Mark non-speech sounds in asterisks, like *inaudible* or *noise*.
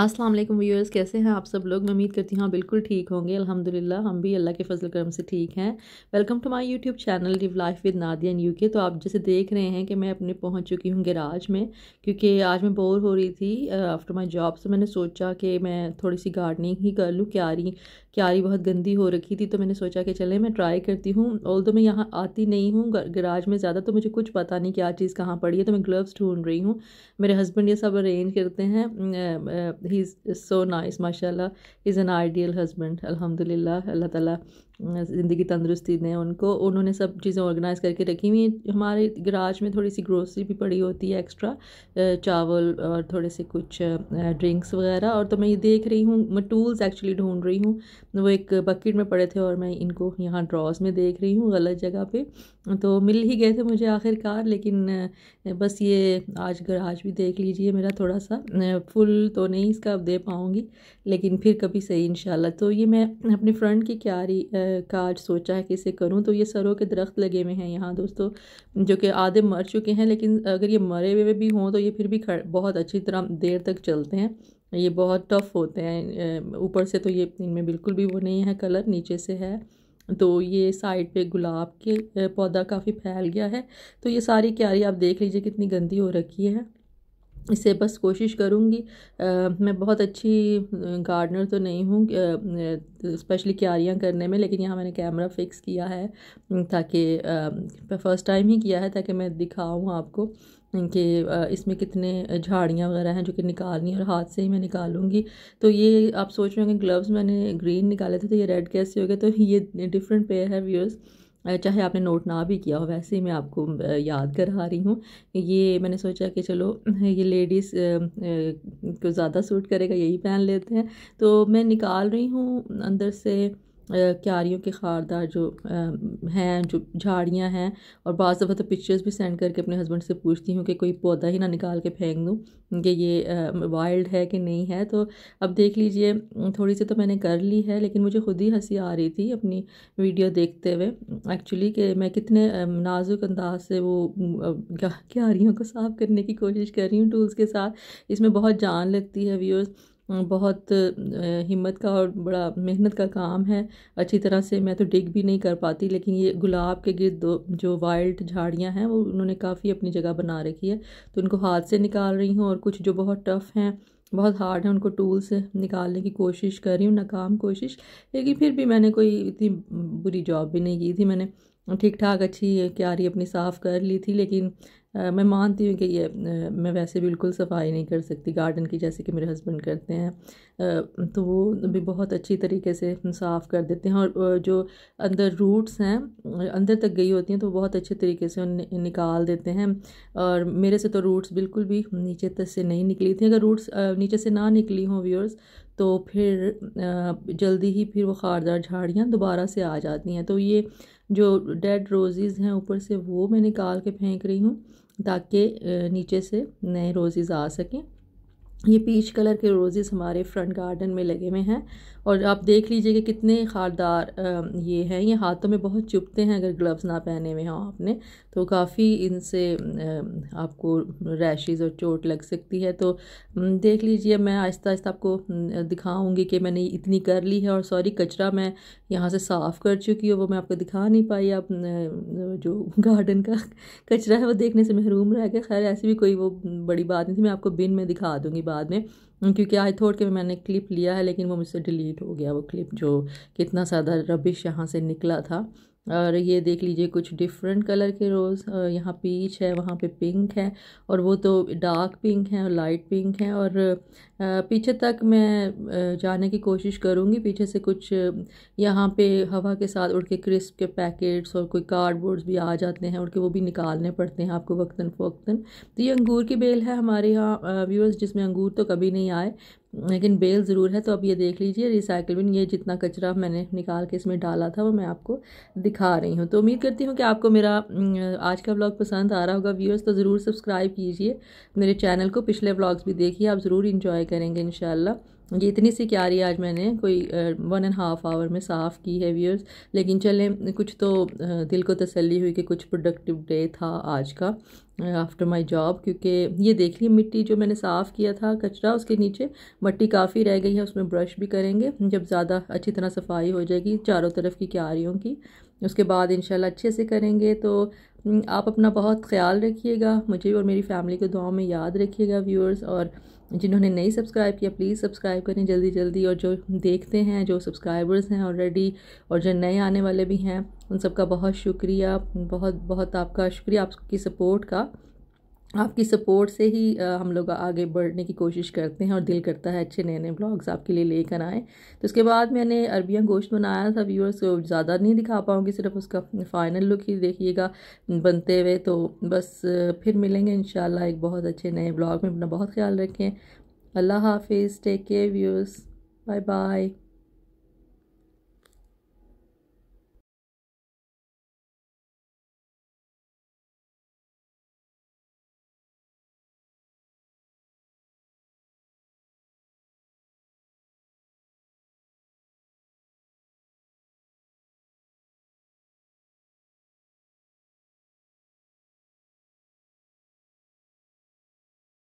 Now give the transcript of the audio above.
अस्सलाम वालेकुम व्यूअर्स कैसे हैं आप सब लोग मैं उम्मीद करती हूँ बिल्कुल ठीक होंगे अल्हम्दुलिल्लाह हम भी अल्लाह के फजल करम से ठीक हैं welcome to my YouTube channel live life with Nadia U K तो आप जैसे देख रहे हैं कि मैं अपने पहुँच चुकी हूँ गैराज में क्योंकि आज मैं बोर हो रही थी आफ्टर माई जॉब से मैंने सोचा कि मैं थोड़ी सी गार्डनिंग ही कर लूँ क्यारी क्यारी बहुत गंदी हो रखी थी तो मैंने सोचा कि चले मैं ट्राई करती हूँ ऑल तो मैं यहाँ आती नहीं हूँ गैराज में ज़्यादा तो मुझे कुछ पता नहीं क्या चीज़ कहाँ पड़ी है तो मैं ग्लव्स ढूंढ रही हूँ मेरे हस्बैंड ये सब अरेंज करते हैं he's so nice mashallah he's an ideal husband alhamdulillah allah ta'ala ज़िंदगी तंदुरुस्ती दें उनको उन्होंने सब चीज़ें ऑर्गेनाइज़ करके रखी हुई हैं हमारे गराज में थोड़ी सी ग्रोसरी भी पड़ी होती है एक्स्ट्रा चावल और थोड़े से कुछ ड्रिंक्स वगैरह और तो मैं ये देख रही हूँ मैं टूल्स एक्चुअली ढूंढ रही हूँ वो एक बकेट में पड़े थे और मैं इनको यहाँ ड्रॉज़ में देख रही हूँ गलत जगह पर तो मिल ही गए थे मुझे आखिरकार लेकिन बस ये आज गराज भी देख लीजिए मेरा थोड़ा सा फुल तो नहीं इसका दे पाऊँगी लेकिन फिर कभी सही इन तो ये मैं अपने फ्रेंड की क्यारी का आज सोचा है कि इसे करूँ तो ये सरों के दरख्त लगे हुए हैं यहाँ दोस्तों जो कि आधे मर चुके हैं लेकिन अगर ये मरे हुए भी हों तो ये फिर भी बहुत अच्छी तरह देर तक चलते हैं ये बहुत टफ़ होते हैं ऊपर से तो ये इनमें बिल्कुल भी वो नहीं है कलर नीचे से है तो ये साइड पे गुलाब के पौधा काफ़ी फैल गया है तो ये सारी क्यारी आप देख लीजिए कितनी गंदी हो रखी है इससे बस कोशिश करूँगी मैं बहुत अच्छी गार्डनर तो नहीं हूँ स्पेशली क्यारियाँ करने में लेकिन यहाँ मैंने कैमरा फिक्स किया है ताकि फ़र्स्ट टाइम ही किया है ताकि मैं दिखाऊँ आपको कि इसमें कितने झाड़ियाँ वगैरह हैं जो कि निकालनी और हाथ से ही मैं निकालूंगी तो ये आप सोच रहे होंगे ग्लव्स मैंने ग्रीन निकाले थे तो ये रेड कैसे हो गया तो ये डिफरेंट पेयर है व्यूअर्स चाहे आपने नोट ना भी किया हो वैसे ही मैं आपको याद करा रही हूँ ये मैंने सोचा कि चलो *laughs* ये लेडीज़ को ज़्यादा सूट करेगा यही पहन लेते हैं तो मैं निकाल रही हूँ अंदर से क्यारियों के खारदार जो हैं जो झाड़ियाँ हैं और बाज़ दफ़ा तो पिक्चर्स भी सेंड करके अपने हस्बैंड से पूछती हूँ कि कोई पौधा ही ना निकाल के फेंक दूँ कि ये वाइल्ड है कि नहीं है तो अब देख लीजिए थोड़ी सी तो मैंने कर ली है लेकिन मुझे ख़ुद ही हंसी आ रही थी अपनी वीडियो देखते हुए एक्चुअली कि मैं कितने नाजुक अंदाज से वो क्यारियों को साफ़ करने की कोशिश कर रही हूँ टूल्स के साथ इसमें बहुत जान लगती है व्यूअर्स बहुत हिम्मत का और बड़ा मेहनत का काम है अच्छी तरह से मैं तो डिग भी नहीं कर पाती लेकिन ये गुलाब के गिरद जो वाइल्ड झाड़ियाँ हैं वो उन्होंने काफ़ी अपनी जगह बना रखी है तो उनको हाथ से निकाल रही हूँ और कुछ जो बहुत टफ़ हैं बहुत हार्ड है उनको टूल से निकालने की कोशिश कर रही हूँ नाकाम कोशिश लेकिन फिर भी मैंने कोई इतनी बुरी जॉब भी नहीं की थी मैंने ठीक ठाक अच्छी क्यारी अपनी साफ़ कर ली थी लेकिन आ, मैं मानती हूँ कि ये आ, मैं वैसे बिल्कुल सफाई नहीं कर सकती गार्डन की जैसे कि मेरे हस्बैंड करते हैं आ, तो वो भी बहुत अच्छी तरीके से साफ़ कर देते हैं और जो अंदर रूट्स हैं अंदर तक गई होती हैं तो बहुत अच्छे तरीके से उन निकाल देते हैं और मेरे से तो रूट्स बिल्कुल भी नीचे तक से नहीं निकली थी अगर रूट्स नीचे से ना निकली हों व्यूअर्स तो फिर जल्दी ही फिर वो खारदार झाड़ियाँ दोबारा से आ जाती हैं तो ये जो डेड रोज़ेज़ हैं ऊपर से वो मैं निकाल के फेंक रही हूँ ताकि नीचे से नए रोज़ेज़ आ सकें ये पीच कलर के रोज़ेस हमारे फ्रंट गार्डन में लगे हुए हैं और आप देख लीजिए कि कितने खारदार ये हैं ये हाथों में बहुत चुपते हैं अगर ग्लव्स ना पहने हुए हों आपने तो काफ़ी इनसे आपको रैशेज़ और चोट लग सकती है तो देख लीजिए मैं आहिस्ता आहिस्ता आपको दिखाऊंगी कि मैंने इतनी कर ली है और सॉरी कचरा मैं यहाँ से साफ़ कर चुकी हूँ वो मैं आपको दिखा नहीं पाई आप जो गार्डन का कचरा है वो देखने से महरूम रह गया खैर ऐसी भी कोई वो बड़ी बात नहीं थी मैं आपको बिन में दिखा दूँगी बाद में क्योंकि आई थॉट कि मैंने क्लिप लिया है लेकिन वो मुझसे डिलीट हो गया वो क्लिप जो कितना सादा रबिश यहाँ से निकला था और ये देख लीजिए कुछ डिफरेंट कलर के रोज़ यहाँ पीच है वहाँ पे पिंक है और वो तो डार्क पिंक है और लाइट पिंक है और पीछे तक मैं जाने की कोशिश करूँगी पीछे से कुछ यहाँ पे हवा के साथ उड़ के क्रिस्प के पैकेट्स और कोई कार्डबोर्ड्स भी आ जाते हैं उड़ के वो भी निकालने पड़ते हैं आपको वक्ता फ़ोकता तो ये अंगूर की बेल है हमारे यहाँ व्यूअर्स जिसमें अंगूर तो कभी नहीं आए लेकिन बेल ज़रूर है तो अब ये देख लीजिए रिसाइकल बिन ये जितना कचरा मैंने निकाल के इसमें डाला था वो मैं आपको दिखा रही हूँ तो उम्मीद करती हूँ कि आपको मेरा आज का व्लॉग पसंद आ रहा होगा व्यूअर्स तो ज़रूर सब्सक्राइब कीजिए मेरे चैनल को पिछले व्लॉग्स भी देखिए आप ज़रूर इंजॉय करेंगे इन ये इतनी सी क्यारी आज मैंने कोई वन एंड हाफ आवर में साफ़ की है व्यूअर्स लेकिन चलें कुछ तो दिल को तसल्ली हुई कि कुछ प्रोडक्टिव डे था आज का आफ्टर माय जॉब क्योंकि ये देख ली मिट्टी जो मैंने साफ़ किया था कचरा उसके नीचे मिट्टी काफ़ी रह गई है उसमें ब्रश भी करेंगे जब ज़्यादा अच्छी तरह सफाई हो जाएगी चारों तरफ की क्यारियों की उसके बाद इंशाल्लाह अच्छे से करेंगे तो हम्म, आप अपना बहुत ख्याल रखिएगा मुझे और मेरी फैमिली को दुआओं में याद रखिएगा व्यूअर्स और जिन्होंने नहीं सब्सक्राइब किया प्लीज़ सब्सक्राइब करें जल्दी जल्दी और जो देखते हैं जो सब्सक्राइबर्स हैं ऑलरेडी और जो नए आने वाले भी हैं उन सबका बहुत शुक्रिया बहुत बहुत आपका शुक्रिया आपकी सपोर्ट का आपकी सपोर्ट से ही हम लोग आगे बढ़ने की कोशिश करते हैं और दिल करता है अच्छे नए नए ब्लॉग्स आपके लिए लेकर आएँ तो उसके बाद मैंने अरबिया गोश्त बनाया था व्यूअर्स को ज़्यादा नहीं दिखा पाऊँगी सिर्फ उसका फ़ाइनल लुक ही देखिएगा बनते हुए तो बस फिर मिलेंगे इन एक बहुत अच्छे नए ब्लॉग में अपना बहुत ख्याल रखें अल्लाह हाफिज़ take care viewers bye bye